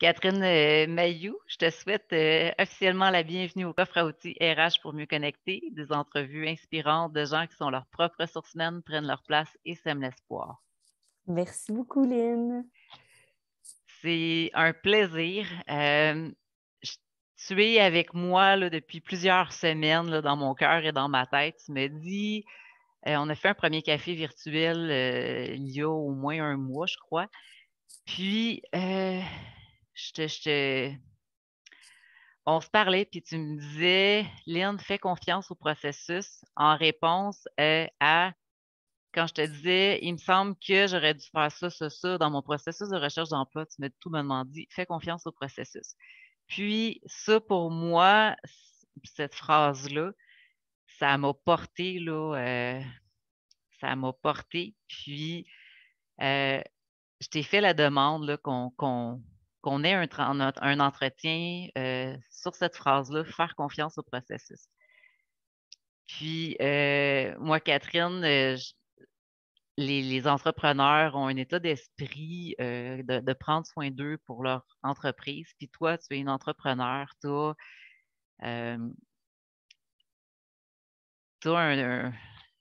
Catherine euh, Mayou, je te souhaite euh, officiellement la bienvenue au coffre à outils RH pour mieux connecter, des entrevues inspirantes de gens qui sont leurs propres ressources humaines, prennent leur place et sèment l'espoir. Merci beaucoup, Lynn. C'est un plaisir. Euh, tu es avec moi depuis plusieurs semaines dans mon cœur et dans ma tête. Tu me dis, on a fait un premier café virtuel il y a au moins un mois, je crois. Puis, on se parlait, puis tu me disais, Lynn, fais confiance au processus en réponse euh, à quand je te disais, il me semble que j'aurais dû faire ça, ça, ça dans mon processus de recherche d'emploi, tu m'as tout me demandé, fais confiance au processus. Puis, ça, pour moi, cette phrase-là, ça m'a porté, là, euh, ça m'a porté. Puis, euh, je t'ai fait la demande qu'on, qu'on ait un, un entretien euh, sur cette phrase-là, faire confiance au processus. Puis, euh, moi, Catherine, euh, les, entrepreneurs ont un état d'esprit de, prendre soin d'eux pour leur entreprise. Puis toi, tu es une entrepreneur, tu as, un, je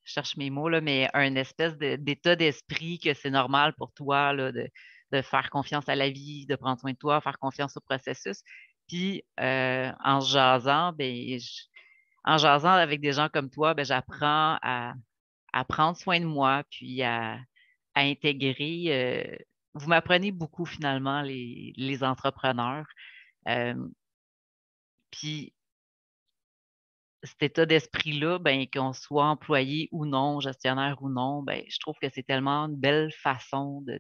cherche mes mots, là, mais un espèce d'état d'esprit que c'est normal pour toi de, de faire confiance à la vie, de prendre soin de toi, faire confiance au processus. Puis euh, en jasant, ben, en jasant avec des gens comme toi, ben, j'apprends à, prendre soin de moi, puis à, intégrer. Euh, vous m'apprenez beaucoup finalement, les, entrepreneurs. Euh, puis cet état d'esprit-là, ben, qu'on soit employé ou non, gestionnaire ou non, ben, je trouve que c'est tellement une belle façon de,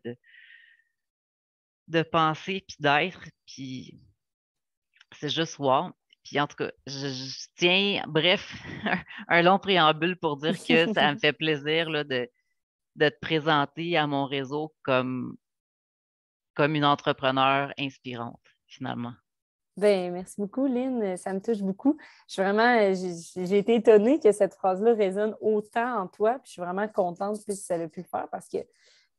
de penser puis d'être. Puis c'est juste wow. Puis en tout cas, je, tiens, bref, un long préambule pour dire que ça me fait plaisir là, de, de, te présenter à mon réseau comme, une entrepreneur inspirante, finalement. ben merci beaucoup, Lynn. Ça me touche beaucoup. Je suis vraiment, euh, j'ai été étonnée que cette phrase-là résonne autant en toi. Puis je suis vraiment contente que ça le pu le faire parce que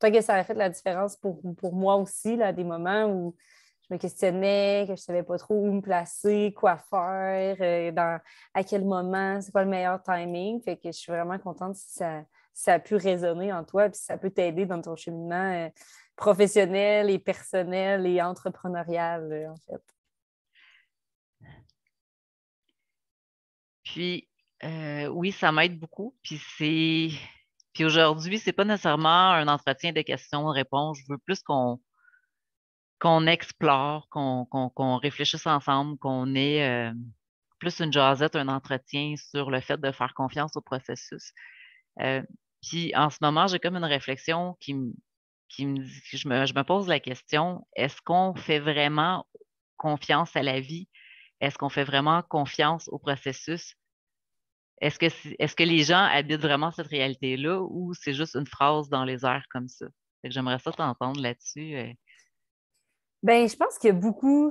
toi, que ça a fait la différence pour, pour moi aussi, là, des moments où je me questionnais, que je ne savais pas trop où me placer, quoi faire, euh, dans, à quel moment, c'est pas le meilleur timing. Fait que je suis vraiment contente si ça, ça a pu résonner en toi, puis ça peut t'aider dans ton cheminement euh, professionnel et personnel et entrepreneurial, euh, en fait. Puis, oui, ça m'aide beaucoup. Puis c'est puis aujourd'hui, n'est pas nécessairement un entretien de questions-réponses. Je veux plus qu'on qu'on explore, qu'on réfléchisse ensemble, qu'on ait euh, plus une jasette, un entretien sur le fait de faire confiance au processus. Euh, puis en ce moment, j'ai comme une réflexion qui, me dit, me, je me pose la question, est-ce qu'on fait vraiment confiance à la vie? Est-ce qu'on fait vraiment confiance au processus? Est-ce que, les gens habitent vraiment cette réalité-là ou c'est juste une phrase dans les airs comme ça? J'aimerais ça t'entendre là-dessus. Euh. Ben, je pense que beaucoup,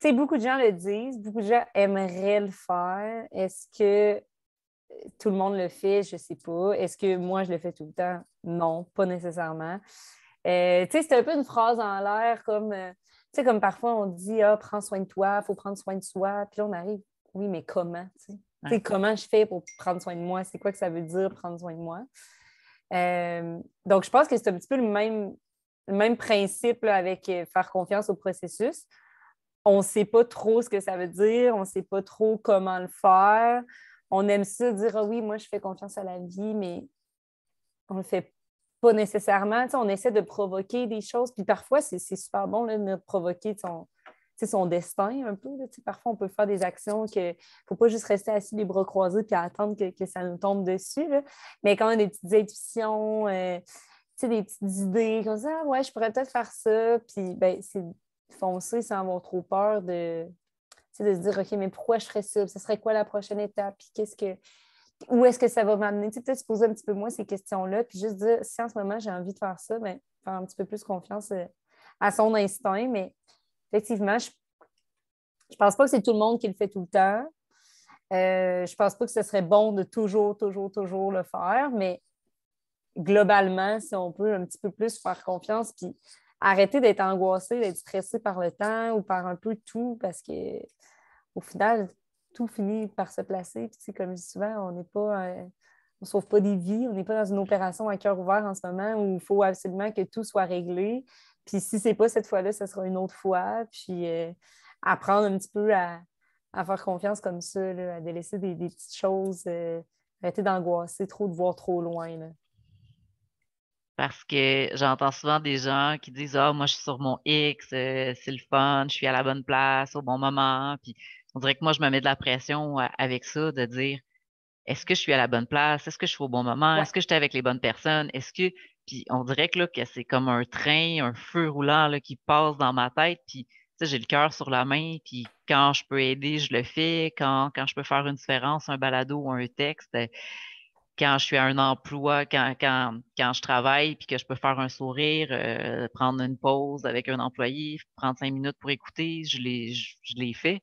tu sais, beaucoup de gens le disent, beaucoup de gens aimeraient le faire. Est-ce que euh, tout le monde le fait? Je ne sais pas. Est-ce que moi, je le fais tout le temps? Non, pas nécessairement. Euh, tu sais, c'est un peu une phrase en l'air comme, tu sais, comme parfois on dit, ah, prends soin de toi, il faut prendre soin de soi. Puis là, on arrive, oui, mais comment? Comment je fais pour prendre soin de moi? C'est quoi que ça veut dire prendre soin de moi? Euh, donc, je pense que c'est un petit peu le même, même principe avec euh, faire confiance au processus. On ne sait pas trop ce que ça veut dire, on ne sait pas trop comment le faire. On aime ça dire oh oui, moi je fais confiance à la vie, mais on ne le fait pas nécessairement. on essaie de provoquer des choses, puis parfois c'est super bon de provoquer. ton... C'est son destin un peu. parfois, on peut faire des actions que faut pas juste rester assis les bras croisés puis attendre que, ça nous tombe dessus. Mais quand on a des petites intuitions, euh, des petites idées, comme ça, ah, ouais, je pourrais peut-être faire ça. Puis, ben, c'est foncer sans avoir trop peur de, se dire, OK, mais pourquoi je ferais ça? Ce serait quoi la prochaine étape? qu'est-ce que où est-ce que ça va m'amener? Tu sais, peut-être se poser un petit peu moins ces questions-là, puis juste dire si en ce moment j'ai envie de faire ça, bien, faire un petit peu plus confiance euh, à son instinct, mais effectivement, je ne pense pas que c'est tout le monde qui le fait tout le temps. Euh, je ne pense pas que ce serait bon de toujours, toujours, toujours le faire, mais globalement, si on peut un petit peu plus faire confiance, puis arrêter d'être angoissé, d'être stressé par le temps ou par un peu tout, parce que au final, tout finit par se placer. Puis, comme je dis souvent, on n'est pas. Euh, on ne sauve pas des vies, on n'est pas dans une opération à cœur ouvert en ce moment où il faut absolument que tout soit réglé. Puis si c'est pas cette fois-là, ce sera une autre fois. Puis euh, apprendre un petit peu à, faire confiance comme ça, à délaisser des, petites choses, euh, arrêter d'angoisser trop, de voir trop loin. Parce que j'entends souvent des gens qui disent Ah, moi, je suis sur mon X, euh, c'est le fun, je suis à la bonne place, au bon moment. Puis on dirait que moi, je me mets de la pression avec ça, de dire Est-ce que je suis à la bonne place? Est-ce que je suis au bon moment? Est-ce que je suis avec les bonnes personnes? Est-ce que puis on dirait que, là, c'est comme un train, un feu roulant qui passe dans ma tête. Puis j'ai le cœur sur la main. Puis quand je peux aider, je le fais. Quand, je peux faire une différence, un balado, ou un texte, euh, quand je suis à un emploi, quand, je travaille, puis que je peux faire un sourire, euh, prendre une pause avec un employé, prendre cinq minutes pour écouter, je les, fais.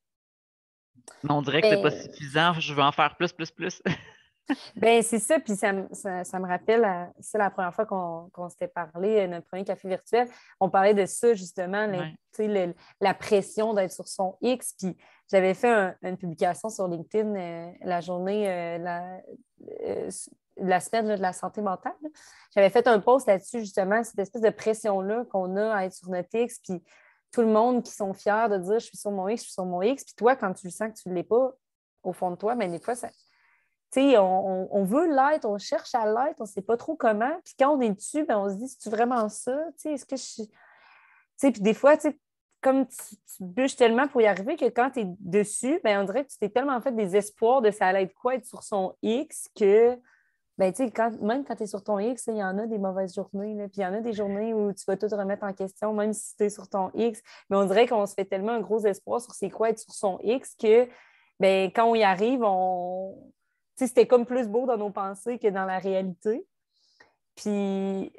Mais on dirait que c'est pas suffisant. Je veux en faire plus, plus, plus. Bien, c'est ça, puis ça, me rappelle, euh, c'est la première fois qu'on s'était parlé, euh, notre premier café virtuel, on parlait de ça justement, la pression d'être sur son X, puis j'avais fait une publication sur LinkedIn euh, la journée, la, semaine de la santé mentale. J'avais fait un post là-dessus justement, cette espèce de pression-là qu'on a à être sur notre X, puis tout le monde qui sont fiers de dire je suis sur mon X, je suis sur mon X, puis toi, quand tu sens que tu ne l'es pas, au fond de toi, mais ben, des fois, ça, on, veut l'être, on cherche à l'être, on ne sait pas trop comment. Puis quand on est dessus, ben, on se dit, c'est-tu vraiment ça? Est-ce que je suis. Puis des fois, comme tu, bouges tellement pour y arriver que quand tu es dessus, ben, on dirait que tu t'es tellement fait des espoirs de ça allait être quoi être sur son X que ben, quand, même quand tu es sur ton X, il y en a des mauvaises journées. Puis il y en a des journées où tu vas tout remettre en question, même si tu es sur ton X. Mais on dirait qu'on se fait tellement un gros espoir sur c'est quoi être sur son X que ben, quand on y arrive, on, c'était comme plus beau dans nos pensées que dans la réalité. Puis,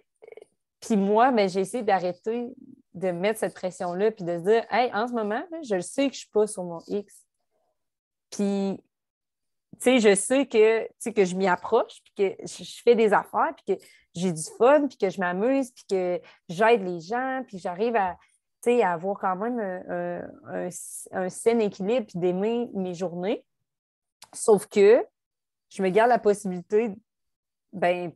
moi, ben, j'ai essayé d'arrêter de mettre cette pression-là, puis de se dire, hey, en ce moment, je sais que je ne suis pas sur mon X. Puis, tu sais, je sais que, que je m'y approche, puis que je fais des affaires, puis que j'ai du fun, puis que je m'amuse, puis que j'aide les gens, puis j'arrive à, à avoir quand même un, un sain équilibre, puis d'aimer mes journées. Sauf que je me garde la possibilité, ben,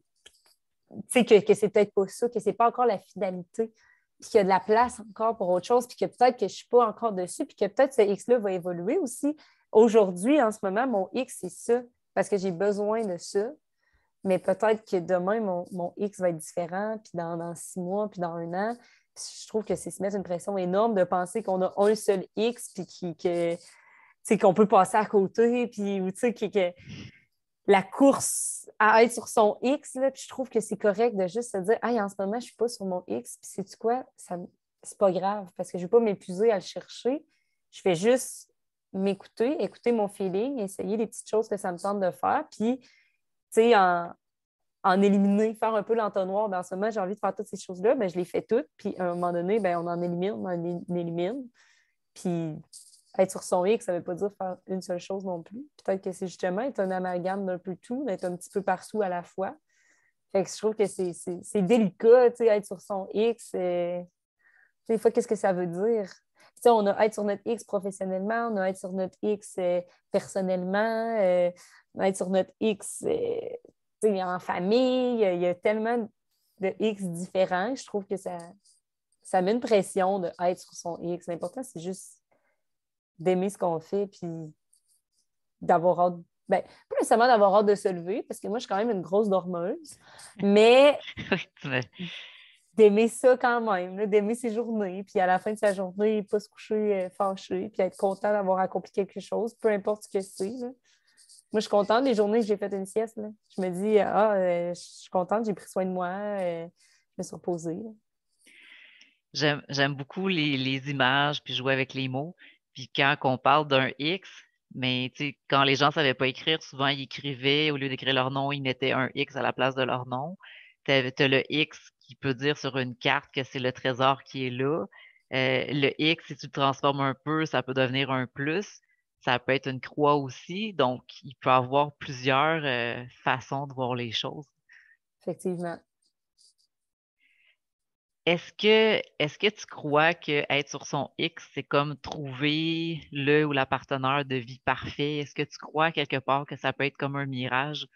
que, que c'est peut-être pas ça, que c'est pas encore la finalité, puis qu'il y a de la place encore pour autre chose, puis que peut-être que je suis pas encore dessus, puis que peut-être ce X-là va évoluer aussi. Aujourd'hui, en ce moment, mon X, c'est ça, parce que j'ai besoin de ça. Mais peut-être que demain, mon, X va être différent, puis dans, six mois, puis dans un an. je trouve que c'est se mettre une pression énorme de penser qu'on a un seul X, puis qu'on peut passer à côté, puis tu sais, que la course à être sur son X, là, puis je trouve que c'est correct de juste se dire en ce moment, je ne suis pas sur mon X, puis c'est quoi? Ça, c'est pas grave parce que je ne vais pas m'épuiser à le chercher. Je fais juste m'écouter, écouter mon feeling, essayer les petites choses que ça me semble de faire, puis, tu sais, en, éliminer, faire un peu l'entonnoir. dans en ce moment, j'ai envie de faire toutes ces choses-là, mais ben, je les fais toutes, puis à un moment donné, ben, on en élimine, on en élimine. Puis être sur son X, ça ne veut pas dire faire une seule chose non plus. Peut-être que c'est justement être un amalgame d'un peu tout, d'être un petit peu partout à la fois. Fait que je trouve que c'est délicat, être sur son X. Euh, des fois, qu'est-ce que ça veut dire? on a être sur notre X professionnellement, on a être sur notre X euh, personnellement, on euh, a être sur notre X en famille. Il y a tellement de X différents. Je trouve que ça, ça met une pression de être sur son X. L'important, c'est juste d'aimer ce qu'on fait, puis d'avoir hâte. Ben, pas nécessairement d'avoir hâte de se lever, parce que moi, je suis quand même une grosse dormeuse, mais d'aimer ça quand même, d'aimer ses journées, puis à la fin de sa journée, pas se coucher euh, fâchée puis être content d'avoir accompli quelque chose, peu importe ce que c'est. Moi, je suis contente des journées que j'ai fait une sieste. Je me dis, ah, euh, je suis contente, j'ai pris soin de moi, euh, je me suis reposée. J'aime beaucoup les, les, images, puis jouer avec les mots. Puis quand on parle d'un X, mais quand les gens ne savaient pas écrire, souvent ils écrivaient, au lieu d'écrire leur nom, ils mettaient un X à la place de leur nom. Tu as, le X qui peut dire sur une carte que c'est le trésor qui est là. Euh, le X, si tu le transformes un peu, ça peut devenir un plus. Ça peut être une croix aussi. Donc, il peut avoir plusieurs euh, façons de voir les choses. Effectivement. Est-ce que, est que tu crois que être sur son X, c'est comme trouver le ou la partenaire de vie parfait? Est-ce que tu crois quelque part que ça peut être comme un mirage?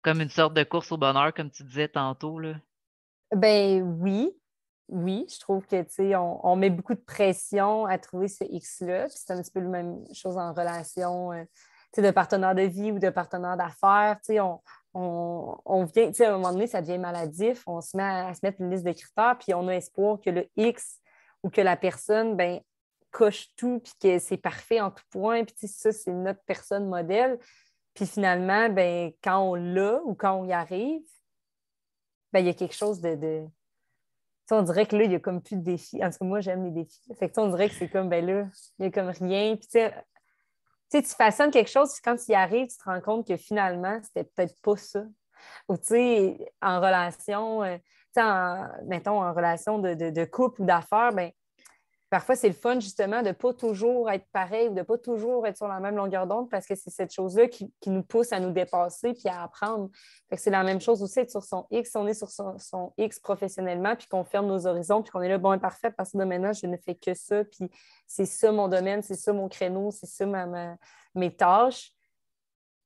Comme une sorte de course au bonheur, comme tu disais tantôt, là? Ben oui. Oui, je trouve que, tu on, met beaucoup de pression à trouver ce X-là. c'est un petit peu la même chose en relation, euh, de partenaire de vie ou de partenaire d'affaires. on, on, vient, tu sais, à un moment donné, ça devient maladif, on se met à, se mettre une liste de critères, puis on a espoir que le X ou que la personne, ben coche tout, puis que c'est parfait en tout point, puis ça, c'est notre personne modèle. Puis finalement, ben, quand on l'a ou quand on y arrive, ben, il y a quelque chose de. de... on dirait que là, il n'y a comme plus de défis. En tout cas, moi, j'aime les défis. Fait que, on dirait que c'est comme, ben là, il n'y a comme rien. Puis, tu sais, tu façonnes quelque chose, puis quand tu y arrives, tu te rends compte que finalement, c'était peut-être pas ça. Ou tu sais, en relation, euh, en, mettons, en relation de, couple ou d'affaires, ben, parfois, c'est le fun justement de ne pas toujours être pareil ou de ne pas toujours être sur la même longueur d'onde parce que c'est cette chose-là qui, nous pousse à nous dépasser puis à apprendre. c'est la même chose aussi, d'être sur son X. on est sur son, X professionnellement puis qu'on ferme nos horizons puis qu'on est là, bon, parfait, parce que maintenant, je ne fais que ça puis c'est ça mon domaine, c'est ça mon créneau, c'est ça mes tâches.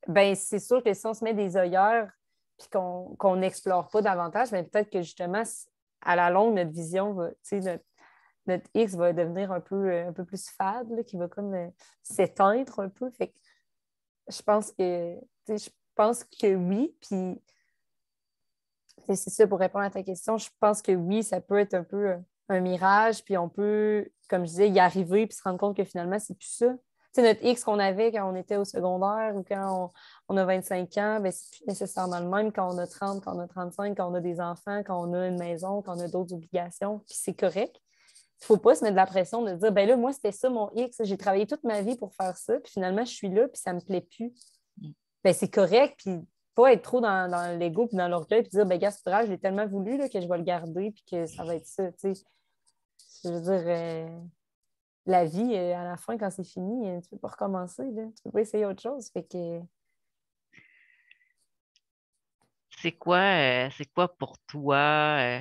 Bien, c'est sûr que si on se met des ailleurs puis qu'on n'explore pas davantage, mais ben, peut-être que justement, à la longue, notre vision va, notre X va devenir un peu, euh, un peu plus fade, qui va comme euh, s'éteindre un peu. Fait je pense que je pense que oui, puis c'est ça pour répondre à ta question. Je pense que oui, ça peut être un peu euh, un, mirage, puis on peut, comme je disais, y arriver puis se rendre compte que finalement, c'est plus ça. c'est notre X qu'on avait quand on était au secondaire ou quand on, a 25 ans, ben, c'est plus nécessairement le même quand on a 30, quand on a 35, quand on a des enfants, quand on a une maison, quand on a d'autres obligations, puis c'est correct. Il ne faut pas se mettre de la pression de dire, ben là, moi, c'était ça mon X, j'ai travaillé toute ma vie pour faire ça, puis finalement, je suis là, puis ça ne me plaît plus. Mm. Ben, c'est correct, puis pas être trop dans, dans l'ego puis dans l'orgueil, puis dire, ben gars, c'est je l'ai tellement voulu que je vais le garder, puis que ça va être ça. Je veux dire, euh, la vie, euh, à la fin, quand c'est fini, tu euh, tu peux pas recommencer, là. tu peux pas essayer autre chose. C'est quoi, c'est quoi pour toi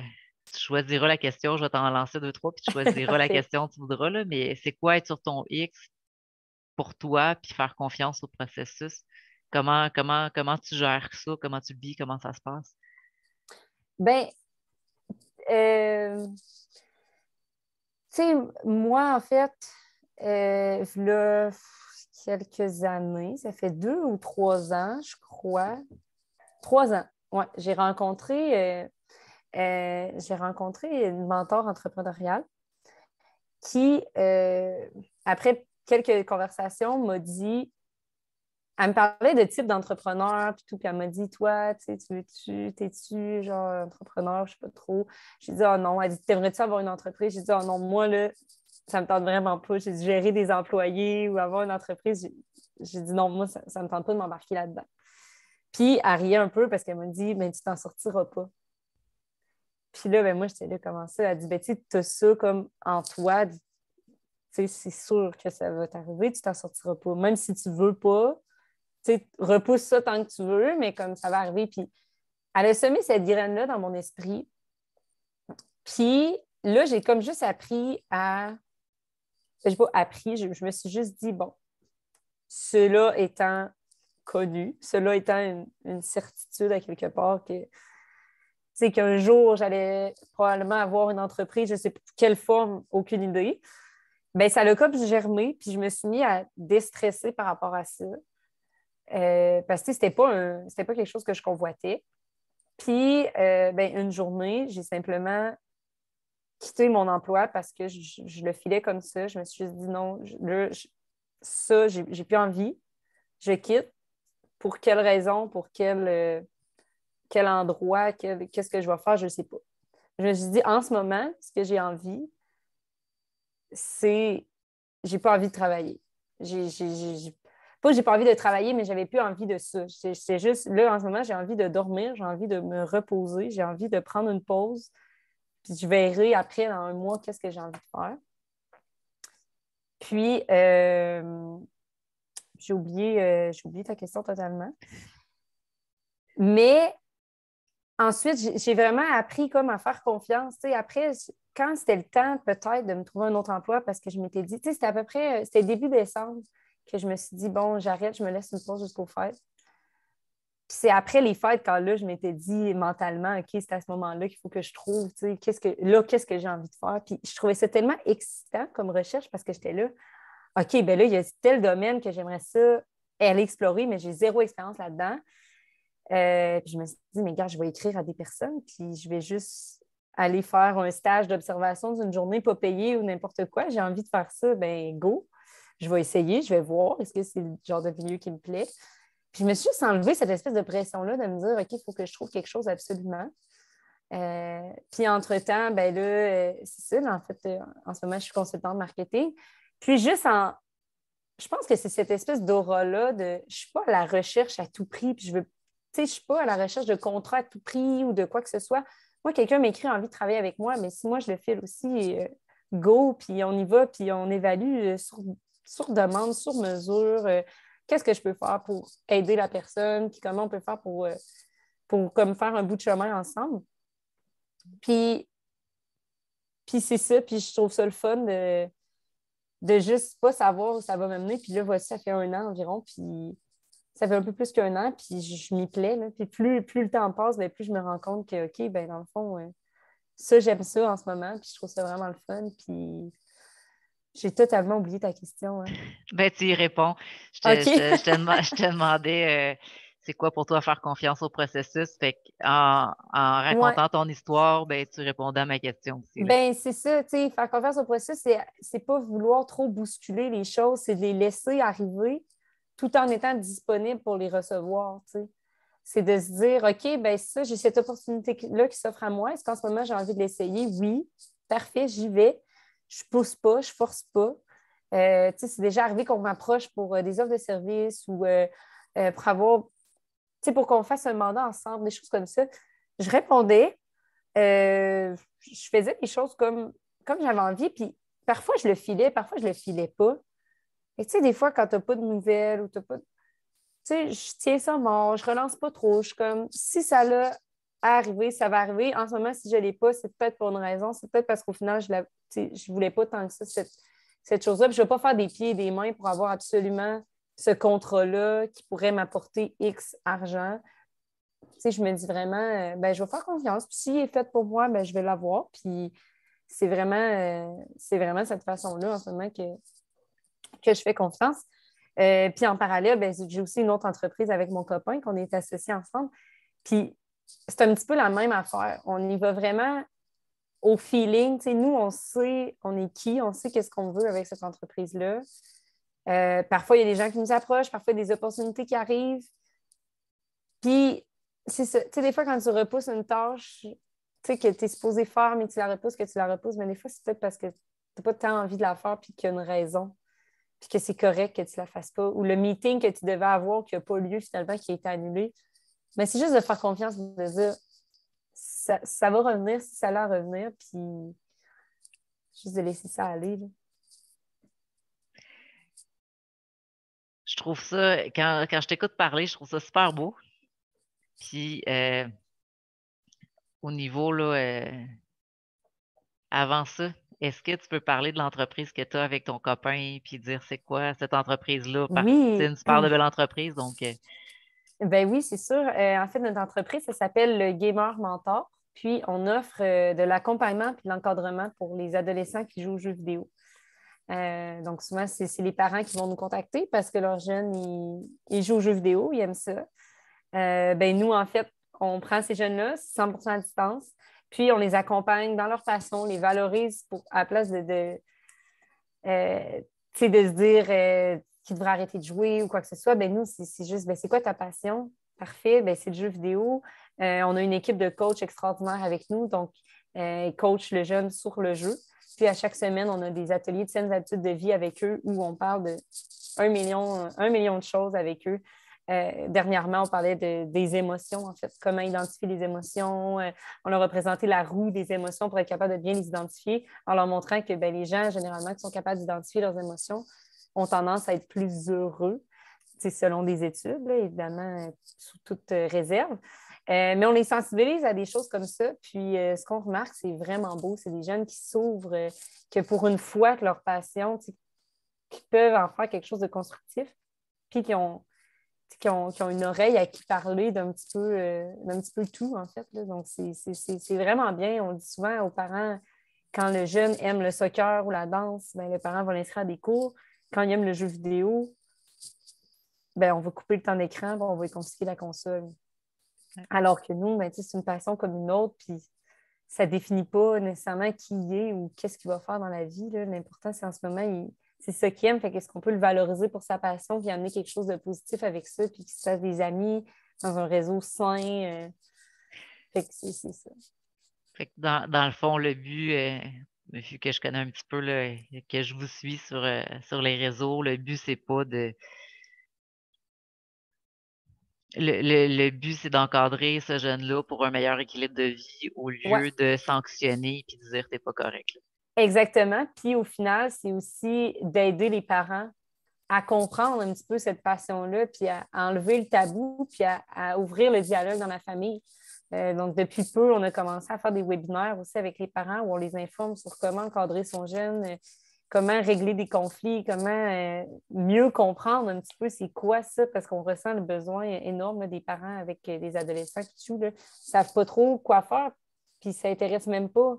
tu choisiras la question, je vais t'en lancer deux, trois, puis tu choisiras la question que tu voudras, mais c'est quoi être sur ton X pour toi, puis faire confiance au processus? Comment, comment, comment tu gères ça? Comment tu le vis? Comment ça se passe? Ben, euh, tu sais, moi, en fait, euh, là, quelques années, ça fait deux ou trois ans, je crois. Trois ans, oui. J'ai rencontré euh, euh, j'ai rencontré une mentor entrepreneuriale qui, euh, après quelques conversations, m'a dit elle me parlait de type d'entrepreneur, puis tout, puis elle m'a dit Toi, tu veux-tu, t'es-tu, genre, entrepreneur, je sais pas trop. J'ai dit Oh non. Elle dit T'aimerais-tu avoir une entreprise J'ai dit Oh non, moi, là, ça me tente vraiment pas. J'ai dit Gérer des employés ou avoir une entreprise. J'ai dit Non, moi, ça, ne me tente pas de m'embarquer là-dedans. Puis elle riait un peu parce qu'elle m'a dit Mais ben, tu t'en sortiras pas. Puis là, ben, moi, j'étais là, comment ça? Elle dit, ben, tu as ça comme en toi, tu sais, c'est sûr que ça va t'arriver, tu t'en sortiras pas. Même si tu veux pas, tu sais, repousse ça tant que tu veux, mais comme ça va arriver. Puis elle a semé cette graine-là dans mon esprit. Puis là, j'ai comme juste appris à. Ben, je sais pas appris, je, me suis juste dit, bon, cela étant connu, cela étant une certitude à quelque part que c'est qu'un jour, j'allais probablement avoir une entreprise, je ne sais quelle forme, aucune idée. mais ben, ça le comme germé, puis je me suis mis à déstresser par rapport à ça. Euh, parce que c'était pas, pas quelque chose que je convoitais. Puis, euh, ben, une journée, j'ai simplement quitté mon emploi parce que je, le filais comme ça. Je me suis dit non, ça, je, ça, j'ai plus envie. Je quitte. Pour quelle raison? Pour quelle. Euh, quel endroit, qu'est-ce que je vais faire, je ne sais pas. Je me suis dit, en ce moment, ce que j'ai envie, c'est. J'ai pas envie de travailler. J'ai, pas j'ai pas envie de travailler, mais j'avais plus envie de ça. C'est, juste, là, en ce moment, j'ai envie de dormir, j'ai envie de me reposer, j'ai envie de prendre une pause. Puis je verrai après, dans un mois, qu'est-ce que j'ai envie de faire. Puis, euh, j'ai oublié, euh, j'ai oublié ta question totalement. Mais ensuite, j'ai vraiment appris comme à faire confiance. après, quand c'était le temps peut-être de me trouver un autre emploi parce que je m'étais dit, c'était à peu près, euh, début décembre que je me suis dit, bon, j'arrête, je me laisse une pause jusqu'aux fêtes. Puis c'est après les fêtes, quand là, je m'étais dit mentalement, OK, c'est à ce moment-là qu'il faut que je trouve, tu qu'est-ce que, là, qu'est-ce que j'ai envie de faire. Puis je trouvais ça tellement excitant comme recherche parce que j'étais là, OK, ben là, il y a tel domaine que j'aimerais ça aller explorer, mais j'ai zéro expérience là-dedans. Euh, je me suis dit, mais gars, je vais écrire à des personnes, puis je vais juste aller faire un stage d'observation d'une journée pas payée ou n'importe quoi. J'ai envie de faire ça, ben go. Je vais essayer, je vais voir, est-ce que c'est le genre de milieu qui me plaît. Puis je me suis juste enlevé cette espèce de pression-là de me dire, OK, il faut que je trouve quelque chose absolument. Euh, puis entre-temps, ben là, euh, c'est ça, en fait, en ce moment, je suis consultante marketing. Puis juste en, je pense que c'est cette espèce d'aura-là de je suis pas à la recherche à tout prix, puis je veux je ne suis pas à la recherche de contrats à tout prix ou de quoi que ce soit. Moi, quelqu'un m'écrit envie de travailler avec moi, mais si moi je le file aussi, euh, go, puis on y va, puis on évalue euh, sur, demande, sur mesure, euh, qu'est-ce que je peux faire pour aider la personne, puis comment on peut faire pour, pour comme faire un bout de chemin ensemble. Puis, puis c'est ça, puis je trouve ça le fun de, de juste pas savoir où ça va m'amener. Puis là, voici, ça fait un an environ, puis ça fait un peu plus qu'un an, puis je, m'y plais. Là. Puis plus, le temps passe, ben, plus je me rends compte que, OK, ben, dans le fond, euh, ça, j'aime ça en ce moment, puis je trouve ça vraiment le fun. Puis j'ai totalement oublié ta question. Hein. Ben, tu y réponds. Je te, demandais. Euh, c'est quoi pour toi faire confiance au processus? Fait en, racontant ton histoire, ben, tu répondais à ma question aussi. Ben, c'est ça, tu sais, faire confiance au processus, c'est, c'est pas vouloir trop bousculer les choses, c'est les laisser arriver, tout en étant disponible pour les recevoir. C'est de se dire, OK, ben ça, j'ai cette opportunité-là qui s'offre à moi. Est-ce qu'en ce moment, j'ai envie de l'essayer? Oui, parfait, j'y vais. Je ne pousse pas, je ne force pas. Euh, c'est déjà arrivé qu'on m'approche pour euh, des offres de service ou euh, pour avoir, pour qu'on fasse un mandat ensemble, des choses comme ça. Je répondais, je faisais des choses comme, comme j'avais envie, puis parfois je le filais, parfois je ne le filais pas. Et tu sais, des fois, quand tu n'as pas de nouvelles ou tu n'as pas. Tu sais, je tiens ça mort, je relance pas trop. Je suis comme, si ça l'a arrivé, ça va arriver. En ce moment, si je l'ai pas, c'est peut-être pour une raison. C'est peut-être parce qu'au final, je ne voulais pas tant que ça, cette, chose-là. Puis je vais pas faire des pieds et des mains pour avoir absolument ce contrat-là qui pourrait m'apporter X argent. Tu sais, je me dis vraiment, euh, ben, je vais faire confiance. Puis s'il est fait pour moi, ben, je vais l'avoir. Puis c'est vraiment, euh, c'est vraiment cette façon-là en ce moment que que je fais confiance. Euh, puis en parallèle, ben, j'ai aussi une autre entreprise avec mon copain qu'on est associés ensemble. Puis c'est un petit peu la même affaire. On y va vraiment au feeling. nous, on sait on est qui, on sait qu'est-ce qu'on veut avec cette entreprise-là. Euh, parfois, il y a des gens qui nous approchent, parfois, il y a des opportunités qui arrivent. Puis, c'est ça. Tu des fois, quand tu repousses une tâche, tu sais, que tu es supposé faire, mais tu la repousses, que tu la repousses, mais des fois, c'est peut-être parce que tu n'as pas tant envie de la faire, puis qu'il y a une raison que c'est correct que tu ne la fasses pas, ou le meeting que tu devais avoir qui n'a pas lieu finalement, qui a été annulé. Mais c'est juste de faire confiance, de dire ça, ça va revenir si ça a l'air revenir, puis juste de laisser ça aller. Je trouve ça, quand, je t'écoute parler, je trouve ça super beau. Puis euh, au niveau là, euh, avant ça, est-ce que tu peux parler de l'entreprise que tu as avec ton copain puis dire c'est quoi cette entreprise-là? Oui. C'est de belle entreprise, donc. Euh ben oui, c'est sûr. Euh, en fait, notre entreprise, ça s'appelle le Gamer Mentor. Puis, on offre euh, de l'accompagnement puis de l'encadrement pour les adolescents qui jouent aux jeux vidéo. donc, souvent, c'est les parents qui vont nous contacter parce que leurs jeunes, ils, jouent aux jeux vidéo, ils aiment ça. ben nous, en fait, on prend ces jeunes-là, 100 à distance. Puis on les accompagne dans leur façon, on les valorise pour, à la place de, de, euh, se dire euh, qu'ils devraient arrêter de jouer ou quoi que ce soit. Ben, nous, c'est juste, ben, c'est quoi ta passion? Parfait, ben, c'est le jeu vidéo. Euh, on a une équipe de coachs extraordinaire avec nous, donc ils coachent le jeune sur le jeu. Puis à chaque semaine, on a des ateliers de saines habitudes de vie avec eux où on parle de un million de choses avec eux euh, dernièrement, on parlait des émotions, en fait, comment identifier les émotions. Euh, on leur a représenté la roue des émotions pour être capable de bien les identifier, en leur montrant que ben, les gens, généralement, qui sont capables d'identifier leurs émotions, ont tendance à être plus heureux. C'est selon des études, évidemment, euh, sous toute réserve. mais on les sensibilise à des choses comme ça. Puis ce qu'on remarque, c'est vraiment beau. C'est des jeunes qui s'ouvrent, que pour une fois, que leur passion, qui peuvent en faire quelque chose de constructif, puis qui ont, qui ont, une oreille à qui parler d'un petit peu euh, petit peu tout, en fait. Donc, c'est vraiment bien. On dit souvent aux parents, quand le jeune aime le soccer ou la danse, ben, les parents vont l'inscrire à des cours. Quand il aime le jeu vidéo, ben, on va couper le temps d'écran, ben, on va lui la console. Alors que nous, ben, c'est une passion comme une autre, puis ça ne définit pas nécessairement qui il est ou qu'est-ce qu'il va faire dans la vie. L'important, c'est en ce moment, il, c'est ça qu'il aime. Fait qu'est-ce qu'on peut le valoriser pour sa passion, puis amener quelque chose de positif avec ça, puis qu'il se fasse des amis dans un réseau sain. Euh? c'est, ça. dans, le fond, le but, euh, vu que je connais un petit peu, là, que je vous suis sur, euh, sur les réseaux, le but, c'est pas de. Le, but, c'est d'encadrer ce jeune-là pour un meilleur équilibre de vie au lieu de sanctionner et de dire t'es pas correct. Exactement. Puis au final, c'est aussi d'aider les parents à comprendre un petit peu cette passion-là, puis à, enlever le tabou, puis à, ouvrir le dialogue dans la famille. Euh, donc, depuis peu, on a commencé à faire des webinaires aussi avec les parents où on les informe sur comment encadrer son jeune, euh, comment régler des conflits, comment euh, mieux comprendre un petit peu c'est quoi ça, parce qu'on ressent le besoin énorme des parents avec des adolescents qui ne savent pas trop quoi faire, puis ça intéresse même pas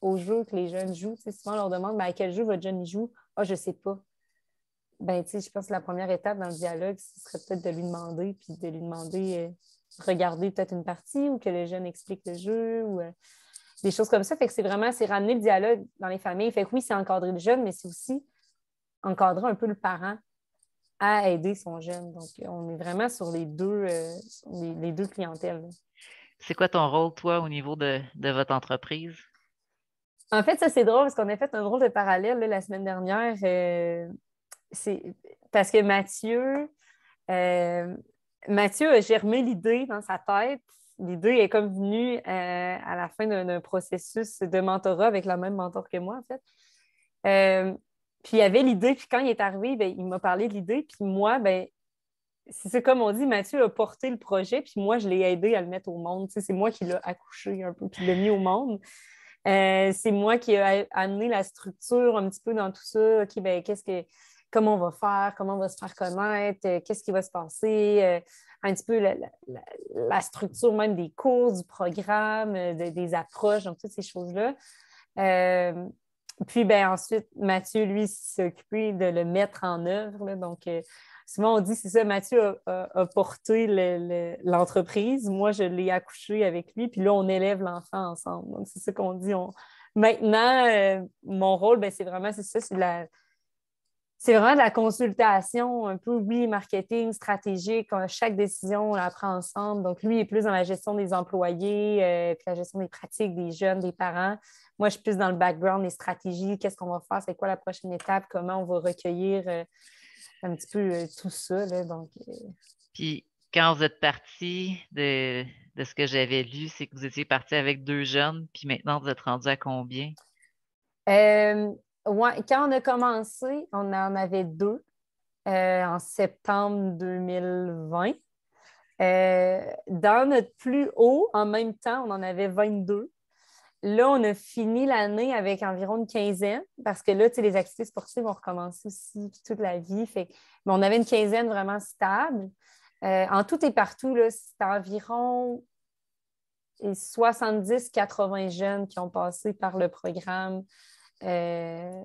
aux jeux que les jeunes jouent. souvent, on leur demande ben, à quel jeu votre jeune joue. Ah, oh, je sais pas. Ben, je pense que la première étape dans le dialogue, ce serait peut-être de lui demander, puis de lui demander, de euh, regarder peut-être une partie ou que le jeune explique le jeu ou euh, des choses comme ça. Fait que c'est vraiment, c'est ramener le dialogue dans les familles. Fait que oui, c'est encadrer le jeune, mais c'est aussi encadrer un peu le parent à aider son jeune. Donc, on est vraiment sur les deux, euh, deux clientèles. C'est quoi ton rôle, toi, au niveau de votre entreprise? En fait, ça, c'est drôle parce qu'on a fait un drôle de parallèle la semaine dernière. Euh, c'est parce que Mathieu, euh, Mathieu a germé l'idée dans sa tête. L'idée est comme venue euh, à la fin d'un processus de mentorat avec la même mentor que moi, en fait. puis il y avait l'idée, puis quand il est arrivé, ben, il m'a parlé de l'idée, puis moi, ben, c'est comme on dit, Mathieu a porté le projet, puis moi, je l'ai aidé à le mettre au monde. c'est moi qui l'ai accouché un peu, puis l'ai mis au monde. Euh, c'est moi qui ai amené la structure un petit peu dans tout ça. OK, ben, qu'est-ce que, comment on va faire, comment on va se faire connaître, euh, qu'est-ce qui va se passer, euh, un petit peu la, structure même des cours, du programme, des approches, donc toutes ces choses-là. puis ben, ensuite, Mathieu, lui, s'est occupé de le mettre en œuvre. donc, Souvent, on dit, c'est ça, Mathieu a, porté l'entreprise. Moi, je l'ai accouché avec lui. Puis là, on élève l'enfant ensemble. Donc, c'est ça qu'on dit. On... Maintenant, euh, mon rôle, ben, c'est vraiment, c'est vraiment de la consultation, un peu, oui, marketing, stratégique. Euh, chaque décision, on la prend ensemble. Donc, lui est plus dans la gestion des employés, euh, puis la gestion des pratiques des jeunes, des parents. Moi, je suis plus dans le background, les stratégies, qu'est-ce qu'on va faire, c'est quoi la prochaine étape, comment on va recueillir un petit peu euh, tout ça. Là, donc, euh. Puis quand vous êtes parti de, ce que j'avais lu, c'est que vous étiez parti avec deux jeunes, puis maintenant vous êtes rendu à combien? Euh, quand on a commencé, on en avait deux en septembre 2020. dans notre plus haut, en même temps, on en avait 22. Là, on a fini l'année avec environ une quinzaine, parce que là, les activités sportives ont recommencé aussi toute la vie. Fait... Mais on avait une quinzaine vraiment stable. Euh, en tout et partout, c'est environ 70-80 jeunes qui ont passé par le programme euh,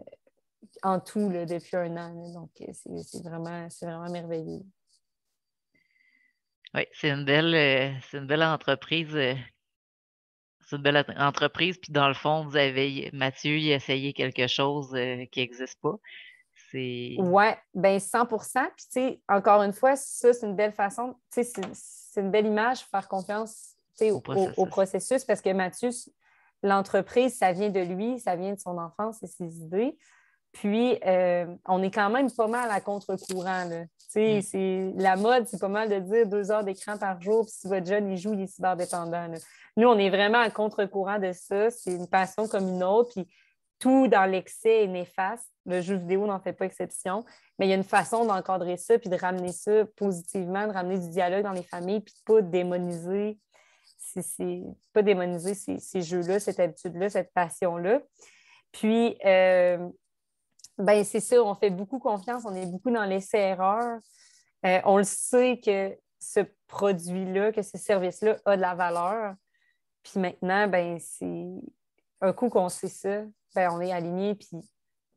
en tout depuis un an. Donc, euh, c'est vraiment, merveilleux. Oui, c'est une c'est une belle entreprise c'est une belle entreprise. Puis dans le fond, vous avez Mathieu, il essayé quelque chose euh, qui n'existe pas. C'est. Oui, 100 ben, encore une fois, ça, c'est une belle façon. Tu c'est une belle image, faire confiance au, au, processus, parce que Mathieu, l'entreprise, ça vient de lui, ça vient de son enfance et ses idées. Puis, euh, on est quand même pas mal à contre-courant. Mm. La mode, c'est pas mal de dire deux heures d'écran par jour, puis si votre jeune, il joue, il est cyberdépendant. Nous, on est vraiment à contre-courant de ça. C'est une passion comme une autre, puis tout dans l'excès est néfaste. Le jeu vidéo n'en fait pas exception. Mais il y a une façon d'encadrer ça, puis de ramener ça positivement, de ramener du dialogue dans les familles, puis de pas démoniser, c'est pas démoniser ces, jeux-là, cette habitude-là, cette passion-là. Puis, euh, ben, c'est ça, on fait beaucoup confiance, on est beaucoup dans l'essai-erreur. Euh, on le sait que ce produit-là, que ce service-là a de la valeur. Puis maintenant, ben, c'est un coup qu'on sait ça, ben, on est aligné. Puis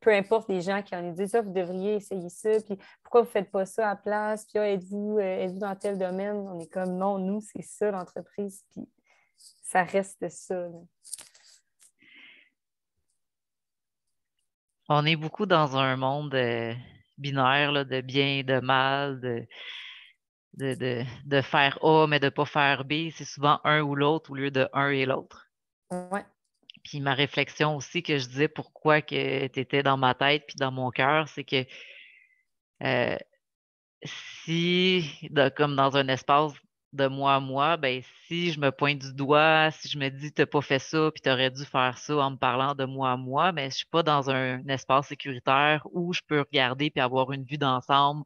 peu importe les gens qui en disent ça, ah, vous devriez essayer ça. Puis pourquoi vous ne faites pas ça à place? Puis ah, êtes-vous euh, êtes dans tel domaine? On est comme non, nous, c'est ça l'entreprise. Puis ça reste ça. on est beaucoup dans un monde euh, binaire de bien et de mal, de, de, de, faire A mais de ne pas faire B. C'est souvent un ou l'autre au lieu de un et l'autre. Ouais. Puis ma réflexion aussi que je disais pourquoi que tu étais dans ma tête puis dans mon cœur, c'est que euh, si, comme dans un espace de moi à moi, ben, si je me pointe du doigt, si je me dis t'as pas fait ça, puis t'aurais dû faire ça en me parlant de moi à moi, mais ben, je suis pas dans un, espace sécuritaire où je peux regarder puis avoir une vue d'ensemble,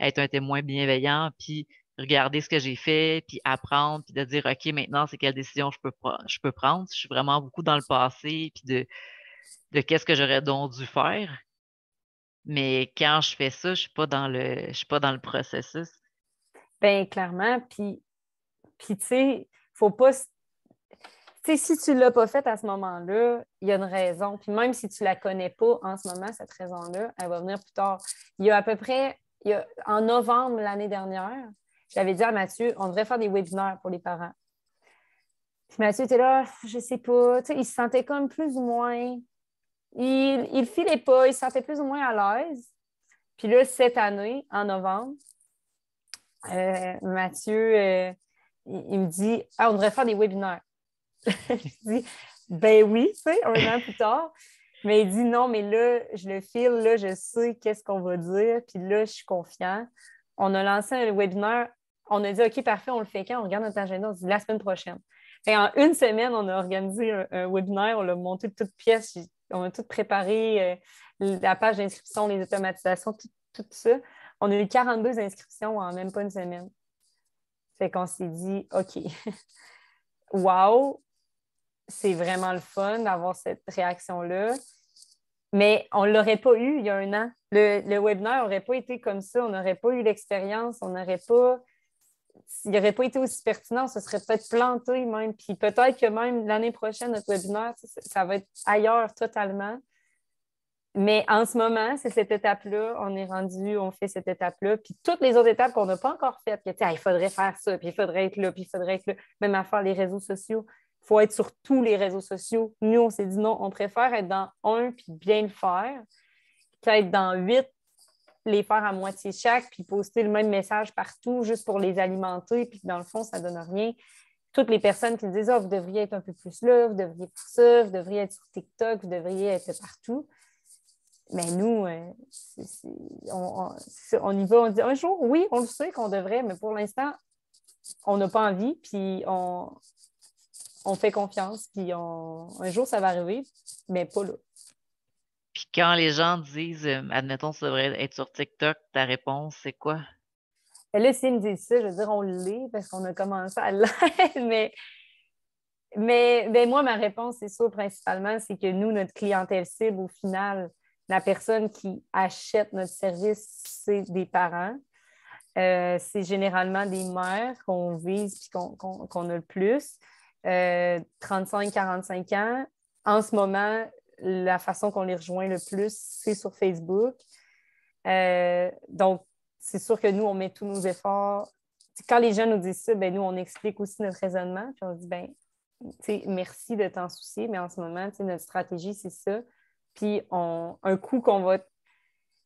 être un témoin bienveillant, puis regarder ce que j'ai fait, puis apprendre, puis de dire ok maintenant c'est quelle décision je peux je peux prendre. Je suis vraiment beaucoup dans le passé, puis de de qu'est-ce que j'aurais donc dû faire. Mais quand je fais ça, je suis pas dans le je suis pas dans le processus. Bien, clairement. Puis puis, tu sais, faut pas. Tu sais, si tu l'as pas faite à ce moment-là, il y a une raison. Puis même si tu la connais pas en ce moment, cette raison-là, elle va venir plus tard. Il y a à peu près, en novembre l'année dernière, j'avais dit à Mathieu, on devrait faire des webinaires pour les parents. Puis Mathieu était là, je sais pas. il se sentait comme plus ou moins. Il, il filait pas, il se sentait plus ou moins à l'aise. Puis là, cette année, en novembre, euh, Mathieu, euh, il, me dit Ah, on devrait faire des webinaires. je dis Ben oui, tu sais, un an plus tard. Mais il dit Non, mais là, je le file, là, je sais qu'est-ce qu'on va dire, puis là, je suis confiant. On a lancé un webinaire. On a dit OK, parfait, on le fait quand? On regarde notre agenda, on dit la semaine prochaine. Et en une semaine, on a organisé un, webinaire, on l'a monté de toutes pièces, on a tout préparé, euh, la page d'inscription, les automatisations, tout ça. On a eu 42 inscriptions en même pas une semaine. Fait qu'on s'est dit, OK, wow, c'est vraiment le fun d'avoir cette réaction-là. Mais on ne l'aurait pas eu il y a un an. Le, webinaire n'aurait pas été comme ça. On n'aurait pas eu l'expérience. On n'aurait pas. Il n'aurait pas été aussi pertinent. Ça serait peut-être planté même. Puis peut-être que même l'année prochaine, notre webinaire, ça va être ailleurs totalement. Mais en ce moment, c'est cette étape-là, on est rendu, on fait cette étape-là, puis toutes les autres étapes qu'on n'a pas encore faites, il faudrait faire ça, puis il faudrait être là, puis il faudrait être là, même à faire les réseaux sociaux. Il faut être sur tous les réseaux sociaux. Nous, on s'est dit non, on préfère être dans un, puis bien le faire, être dans huit, les faire à moitié chaque, puis poster le même message partout juste pour les alimenter, puis dans le fond, ça ne donne rien toutes les personnes qui disent oh, vous devriez être un peu plus là, vous devriez faire ça, vous devriez être sur TikTok, vous devriez être partout. Mais nous, euh, on, y va, on dit un jour, oui, on le sait qu'on devrait, mais pour l'instant, on n'a pas envie, puis on, fait confiance, puis un jour, ça va arriver, mais pas là. Puis quand les gens disent, euh, admettons, ça devrait être sur TikTok, ta réponse, c'est quoi? Ben là, s'ils me disent ça, je veux dire, on l'est parce qu'on a commencé à l'être, mais, mais, ben moi, ma réponse, c'est ça principalement, c'est que nous, notre clientèle cible, au final, la personne qui achète notre service, c'est des parents. Euh, c'est généralement des mères qu'on vise et qu'on, a le plus. 35-45 euh, ans. En ce moment, la façon qu'on les rejoint le plus, c'est sur Facebook. Euh, donc, c'est sûr que nous, on met tous nos efforts. Quand les gens nous disent ça, ben, nous, on explique aussi notre raisonnement. Puis on dit, ben, merci de t'en soucier, mais en ce moment, notre stratégie, c'est ça. Puis un coup qu'on va.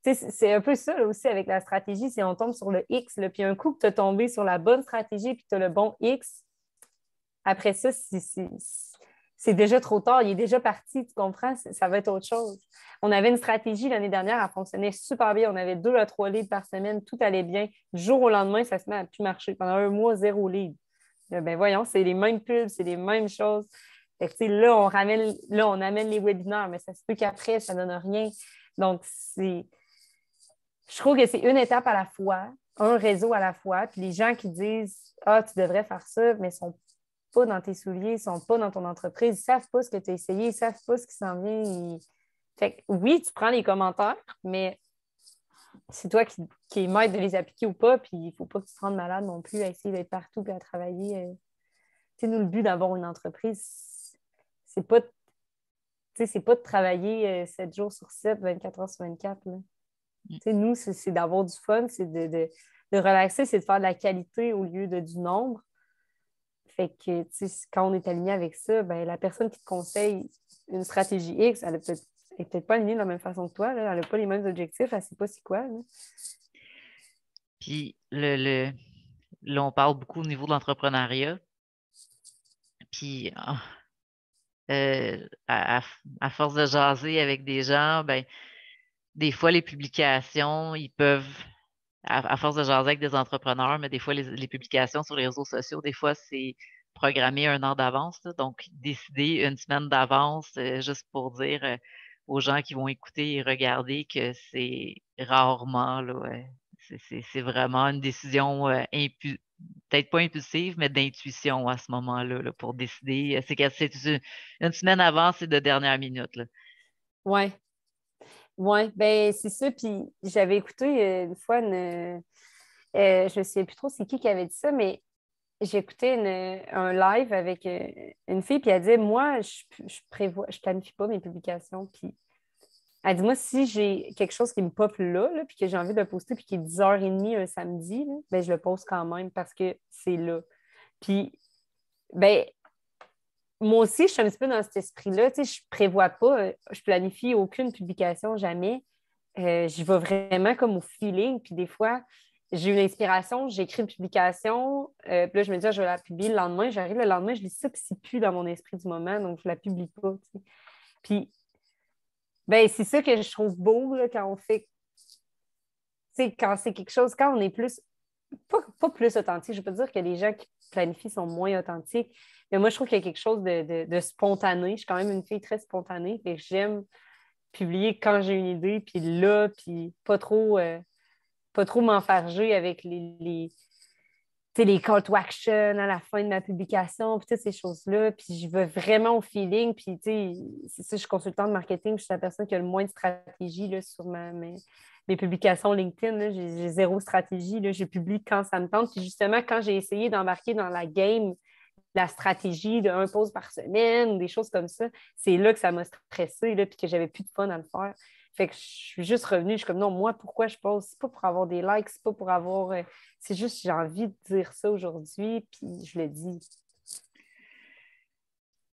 C'est un peu ça aussi avec la stratégie, Si on tombe sur le X, puis un coup que tu as tombé sur la bonne stratégie, puis tu as le bon X, après ça, c'est déjà trop tard, il est déjà parti, tu comprends? Ça va être autre chose. On avait une stratégie l'année dernière, elle fonctionnait super bien. On avait deux à trois livres par semaine, tout allait bien. Du jour au lendemain, ça se met à plus marcher. Pendant un mois, zéro lead. Euh, ben voyons, c'est les mêmes pubs, c'est les mêmes choses là, on ramène, là, on amène les webinaires, mais ça se peut qu'après, ça ne donne rien. Donc, c'est. Je trouve que c'est une étape à la fois, un réseau à la fois. Puis les gens qui disent Ah, tu devrais faire ça, mais ne sont pas dans tes souliers, ils sont pas dans ton entreprise, ils ne savent pas ce que tu as essayé, ils savent pas ce qui s'en vient. Fait oui, tu prends les commentaires, mais c'est toi qui, qui es maître de les appliquer ou pas, puis il faut pas que tu te rendes malade non plus à essayer d'être partout et à travailler. Euh, tu nous, le but d'avoir une entreprise, c'est pas c'est pas de travailler 7 euh, jours sur 7, 24 heures sur 24. Mm. Nous, c'est d'avoir du fun, c'est de, de, relaxer, c'est de faire de la qualité au lieu de du nombre. Fait que quand on est aligné avec ça, ben, la personne qui te conseille une stratégie X, elle n'est peut-être pas alignée de la même façon que toi. Là. Elle n'a pas les mêmes objectifs, elle ne sait pas c'est quoi. Puis le, le, là, on parle beaucoup au niveau de l'entrepreneuriat. Puis ah, euh, à, force de jaser avec des gens, ben, des fois, les publications, ils peuvent, à, force de jaser avec des entrepreneurs, mais des fois, les, publications sur les réseaux sociaux, des fois, c'est programmé un an d'avance. Donc, décider une semaine d'avance euh, juste pour dire euh, aux gens qui vont écouter et regarder que c'est rarement, là, c'est, vraiment une décision impu peut-être pas impulsive, mais d'intuition à ce moment-là pour décider. Euh, c'est une, une semaine avant, c'est de dernière minute. Oui. Oui, ben c'est ça. Puis j'avais écouté euh, une fois euh, je ne sais plus trop c'est qui qui avait dit ça, mais j'ai écouté un live avec une fille, puis elle dit Moi, je, je prévois, je planifie pas mes publications. Puis elle dit Moi, si j'ai quelque chose qui me pop là, puis que j'ai envie de poster, puis qu'il est 10h30 un samedi, ben, je le poste quand même parce que c'est là. Puis, ben, moi aussi, je suis un petit peu dans cet esprit-là. Tu sais, je prévois pas, euh, je planifie aucune publication jamais. Euh, je vais vraiment comme au feeling. Puis des fois, j'ai une inspiration, j'écris une publication, euh, puis là, je me dis, ah, je vais la publier le lendemain. J'arrive le lendemain, je lis ça, puis plus dans mon esprit du moment, donc je ne la publie pas. Puis ben, c'est ça que je trouve beau quand on fait. c'est quand c'est quelque chose, quand on est plus. Pas, plus authentique, je peux dire que les gens qui planifient sont moins authentiques, mais moi, je trouve qu'il y a quelque chose de, spontané. Je suis quand même une fille très spontanée, et j'aime publier quand j'ai une idée, puis là, puis pas trop, euh, pas trop m'enfarger avec les, les call to action à la fin de ma publication, puis toutes ces choses-là. Puis je veux vraiment au feeling. Puis, c'est je suis consultante de marketing, je suis la personne qui a le moins de stratégie là, sur ma, mes, publications LinkedIn. J'ai zéro stratégie. Là. Je publie quand ça me tente. Puis justement, quand j'ai essayé d'embarquer dans la game, la stratégie de un pause par semaine, des choses comme ça, c'est là que ça m'a stressée, là, puis que j'avais plus de fun à le faire. Fait que je suis juste revenue, je suis comme non, moi, pourquoi je pose? C'est pas pour avoir des likes, c'est pas pour avoir. Euh, c'est juste, j'ai envie de dire ça aujourd'hui, puis je le dis.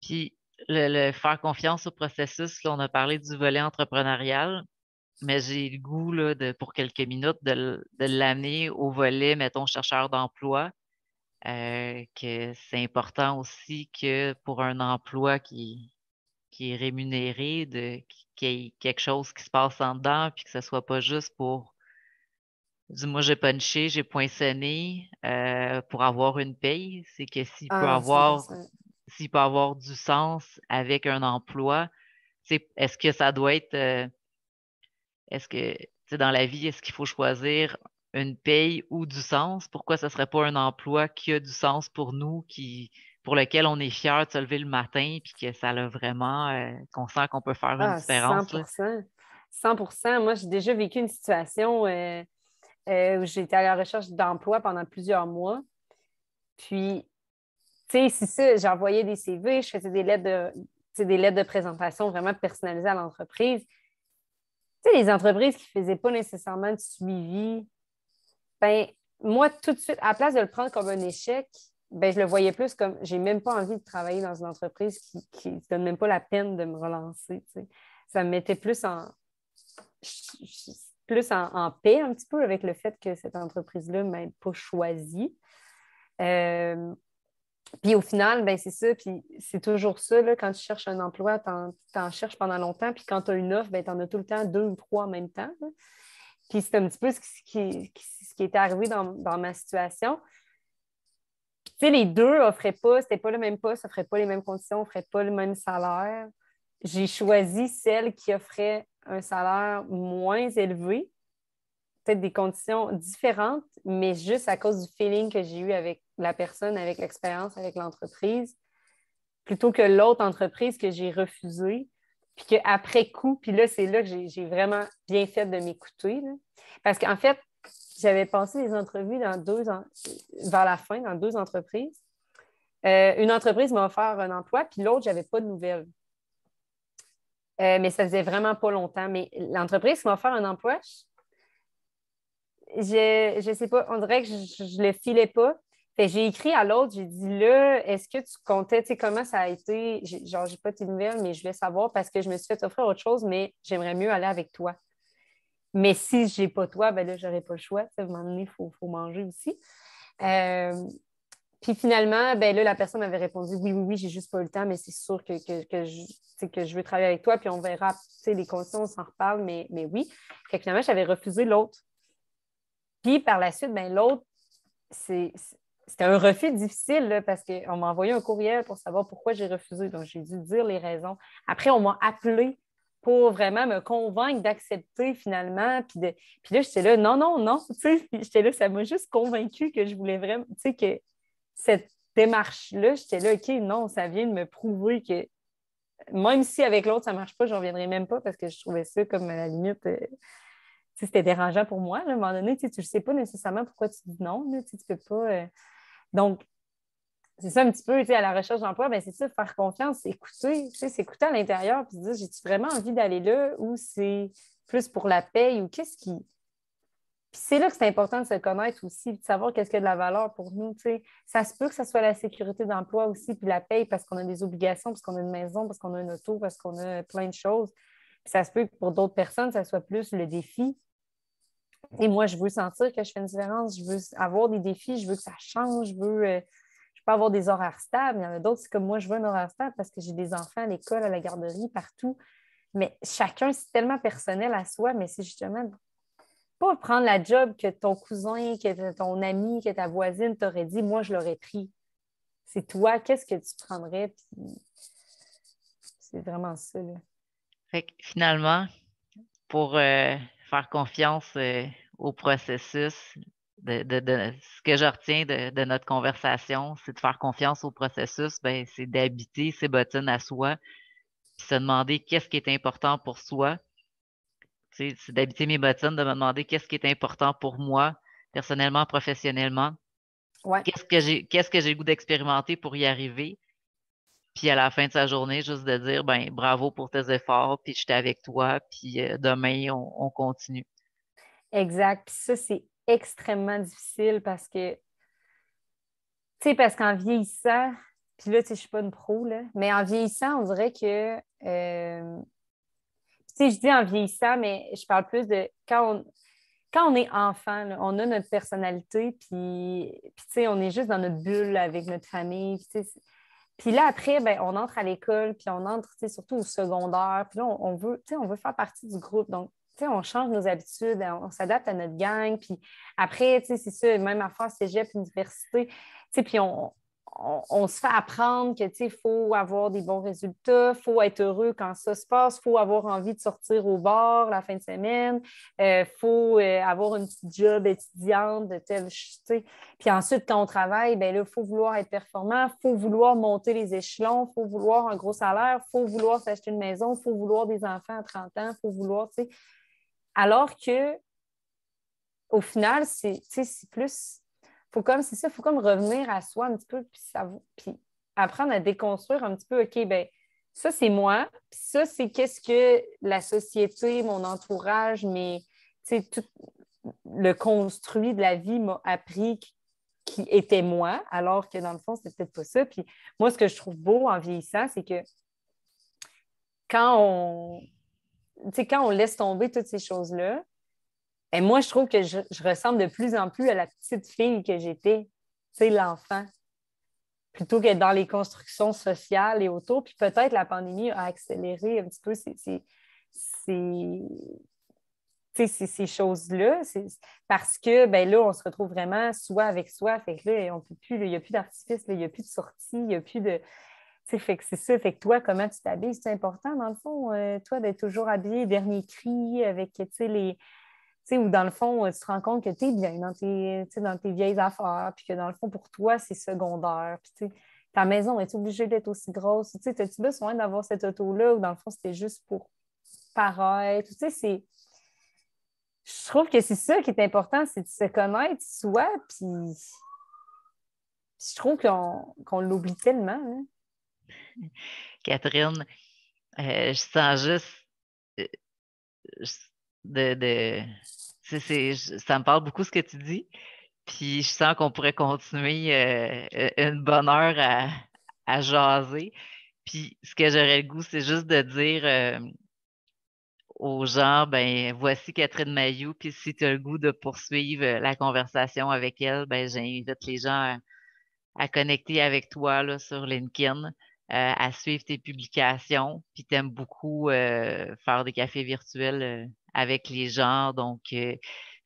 Puis le, faire confiance au processus, là, on a parlé du volet entrepreneurial, mais j'ai le goût là, de, pour quelques minutes de, de l'amener au volet, mettons, chercheur d'emploi. Euh, que c'est important aussi que pour un emploi qui, qui est rémunéré, de, qu'il y ait quelque chose qui se passe en dedans, puis que ce ne soit pas juste pour du moi j'ai punché, j'ai poinçonné euh, pour avoir une paye. C'est que s'il peut ah, avoir s'il peut avoir du sens avec un emploi, est-ce que ça doit être euh, est-ce que dans la vie, est-ce qu'il faut choisir une paye ou du sens? Pourquoi ce ne serait pas un emploi qui a du sens pour nous, qui, pour lequel on est fier de se lever le matin, puis que ça l'a vraiment, euh, qu'on sent qu'on peut faire une ah, différence. 100 100 Moi, j'ai déjà vécu une situation euh, euh, où j'étais à la recherche d'emploi pendant plusieurs mois. Puis, tu sais, c'est ça, j'envoyais des CV, je faisais des lettres de, des lettres de présentation vraiment personnalisées à l'entreprise. Tu sais, les entreprises qui ne faisaient pas nécessairement de suivi, ben moi, tout de suite, à la place de le prendre comme un échec, ben, je le voyais plus comme j'ai même pas envie de travailler dans une entreprise qui ne donne même pas la peine de me relancer. Ça me mettait plus en plus en, paix un petit peu avec le fait que cette entreprise-là ne m'ait pas choisie. Euh, puis au final, ben, c'est ça, puis c'est toujours ça, quand tu cherches un emploi, tu en, cherches pendant longtemps, puis quand tu as une offre, ben, tu en as tout le temps deux ou trois en même temps. Puis c'est un petit peu ce qui, qui, était arrivé dans, dans ma situation les deux offraient pas, c'était pas le même poste, offraient pas les mêmes conditions, offraient pas le même salaire. J'ai choisi celle qui offrait un salaire moins élevé, peut-être des conditions différentes, mais juste à cause du feeling que j'ai eu avec la personne, avec l'expérience, avec l'entreprise, plutôt que l'autre entreprise que j'ai refusée. Puis qu'après coup, puis là, c'est là que j'ai vraiment bien fait de m'écouter. Parce qu'en fait, j'avais passé des entrevues dans deux vers la fin, dans deux entreprises. Euh, une entreprise m'a offert un emploi, puis l'autre, je n'avais pas de nouvelles. Euh, mais ça faisait vraiment pas longtemps. Mais l'entreprise qui m'a offert un emploi, je ne sais pas, on dirait que je ne le filais pas. j'ai écrit à l'autre, j'ai dit là, est-ce que tu comptais, tu comment ça a été? Genre, j'ai pas tes nouvelles, mais je voulais savoir parce que je me suis fait offrir autre chose, mais j'aimerais mieux aller avec toi. Mais si je n'ai pas toi, ben là, j'aurais pas le choix. À un moment donné, il faut, manger aussi. Euh, puis finalement, ben là, la personne m'avait répondu oui, oui, oui, j'ai juste pas eu le temps, mais c'est sûr que, que, que, je, que je veux travailler avec toi, puis on verra les conditions, on s'en reparle, mais, mais oui. finalement, j'avais refusé l'autre. Puis par la suite, ben, l'autre, c'était un refus difficile là, parce qu'on m'a envoyé un courriel pour savoir pourquoi j'ai refusé. Donc, j'ai dû dire les raisons. Après, on m'a appelé pour vraiment me convaincre d'accepter finalement. Puis, de, puis là, j'étais là, non, non, non. J'étais là, ça m'a juste convaincu que je voulais vraiment, tu sais, que cette démarche-là, j'étais là, OK, non, ça vient de me prouver que même si avec l'autre, ça ne marche pas, je ne reviendrai même pas parce que je trouvais ça comme à la limite. Euh, c'était dérangeant pour moi. à un moment donné, tu ne sais pas nécessairement pourquoi tu dis non. tu ne peux pas. Euh, donc, c'est ça un petit peu, tu sais, à la recherche d'emploi, ben c'est ça, faire confiance, écouter, tu sais, s'écouter à l'intérieur, puis se dire, j'ai-tu vraiment envie d'aller là ou c'est plus pour la paye ou qu'est-ce qui... Puis c'est là que c'est important de se connaître aussi, de savoir qu'est-ce qu'il a de la valeur pour nous, tu sais. Ça se peut que ça soit la sécurité d'emploi aussi, puis la paye parce qu'on a des obligations, parce qu'on a une maison, parce qu'on a une auto, parce qu'on a plein de choses. Puis ça se peut que pour d'autres personnes, ça soit plus le défi. Et moi, je veux sentir que je fais une différence, je veux avoir des défis, je veux que ça change, je veux... Euh, pas avoir des horaires stables. Il y en a d'autres, c'est comme moi, je veux un horaire stable parce que j'ai des enfants à l'école, à la garderie, partout. Mais chacun, c'est tellement personnel à soi, mais c'est justement pas prendre la job que ton cousin, que ton ami, que ta voisine t'aurait dit, moi, je l'aurais pris. C'est toi, qu'est-ce que tu prendrais? C'est vraiment ça. Fait que finalement, pour euh, faire confiance euh, au processus, de, ce que je retiens de, notre conversation, c'est de faire confiance au processus, ben, c'est d'habiter ses bottines à soi, puis se demander qu'est-ce qui est important pour soi. C'est d'habiter mes bottines, de me demander qu'est-ce qui est important pour moi, personnellement, professionnellement. Qu'est-ce que j'ai qu'est-ce que goût d'expérimenter pour y arriver? Puis à la fin de sa journée, juste de dire ben bravo pour tes efforts, puis j'étais avec toi, puis euh, demain, on, on continue. Exact. Puis ça, c'est extrêmement difficile parce que, tu sais, parce qu'en vieillissant, puis là, tu sais, je suis pas une pro, là, mais en vieillissant, on dirait que, euh, tu sais, je dis en vieillissant, mais je parle plus de quand on, quand on est enfant, on a notre personnalité, puis, puis tu sais, on est juste dans notre bulle avec notre famille, puis, tu sais, puis là, après, ben, on entre à l'école, puis on entre tu sais surtout au secondaire. Puis là, on, on veut, on veut faire partie du groupe. Donc, on change nos habitudes, on, s'adapte à notre gang. Puis après, c'est ça, même affaire cégep, université. Tu puis on, on, se fait apprendre que, faut avoir des bons résultats, faut être heureux quand ça se passe, faut avoir envie de sortir au bord la fin de semaine, il euh, faut euh, avoir une petite job étudiante de telle, tu Puis ensuite, quand on travaille, ben là, faut vouloir être performant, faut vouloir monter les échelons, faut vouloir un gros salaire, faut vouloir s'acheter une maison, faut vouloir des enfants à 30 ans, faut vouloir, alors que, au final, c'est plus. Faut comme, c'est ça, faut comme revenir à soi un petit peu, puis, ça, puis apprendre à déconstruire un petit peu, OK, ben ça, c'est moi, puis ça, c'est qu'est-ce que la société, mon entourage, mais tout le construit de la vie m'a appris qui était moi, alors que dans le fond, c'était peut-être pas ça. Puis moi, ce que je trouve beau en vieillissant, c'est que quand on, sais, quand on laisse tomber toutes ces choses-là, et ben, moi, je trouve que je, ressemble de plus en plus à la petite fille que j'étais, tu l'enfant, plutôt que dans les constructions sociales et autour. Puis peut-être la pandémie a accéléré un petit peu ces, choses-là, parce que ben là, on se retrouve vraiment soit avec soi. Fait que là, il n'y a plus d'artifice, il n'y a plus de sortie, il n'y a plus de fait que c'est ça. Fait que toi, comment tu t'habilles, c'est important, dans le fond, euh, toi, d'être toujours habillé, dernier cri, avec, tu sais, les. Tu sais, ou dans le fond, euh, tu te rends compte que tu es bien dans tes, vieilles affaires, puis que dans le fond, pour toi, c'est secondaire. Puis, tu sais, ta maison est obligée d'être aussi grosse. Tu sais, as-tu besoin d'avoir cette auto-là, ou dans le fond, c'était juste pour paraître? Tu sais, c'est je trouve que c'est ça qui est important, c'est de se connaître soi, puis je trouve qu'on l'oublie tellement. Hein. Catherine, euh, je sens juste euh, de, ça me parle beaucoup ce que tu dis. Puis je sens qu'on pourrait continuer euh, une bonne heure à, jaser. Puis ce que j'aurais le goût, c'est juste de dire aux gens, ben voici Catherine Mayou, puis si tu as le goût de poursuivre la conversation avec elle, ben j'invite les gens à, connecter avec toi sur LinkedIn. Euh, à suivre tes publications, puis t'aimes beaucoup euh, faire des cafés virtuels euh, avec les gens. Donc,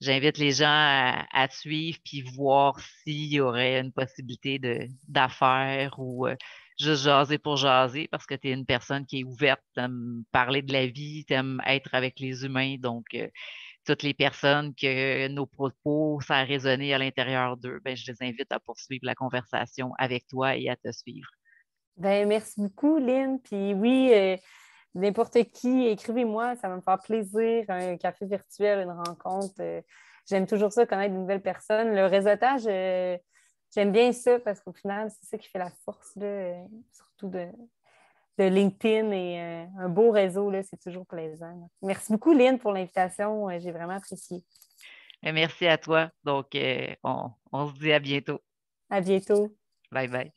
j'invite les gens à, te suivre puis voir s'il y aurait une possibilité de, d'affaires ou juste jaser pour jaser parce que tu es une personne qui est ouverte, t'aimes parler de la vie, t'aimes être avec les humains. Donc, toutes les personnes que nos propos, ça a résonné à l'intérieur d'eux, ben, je les invite à poursuivre la conversation avec toi et à te suivre. Ben, merci beaucoup, Lynn. Puis oui, euh, n'importe qui, écrivez-moi, ça va me faire plaisir. Un café virtuel, une rencontre. Euh, j'aime toujours ça, connaître de nouvelles personnes. Le réseautage, euh, j'aime bien ça parce qu'au final, c'est ça qui fait la force, surtout de, LinkedIn et un beau réseau, c'est toujours plaisant. Merci beaucoup, Lynn, pour l'invitation. J'ai vraiment apprécié. Ben, merci à toi. Donc, on se dit à bientôt. À bientôt. Bye bye.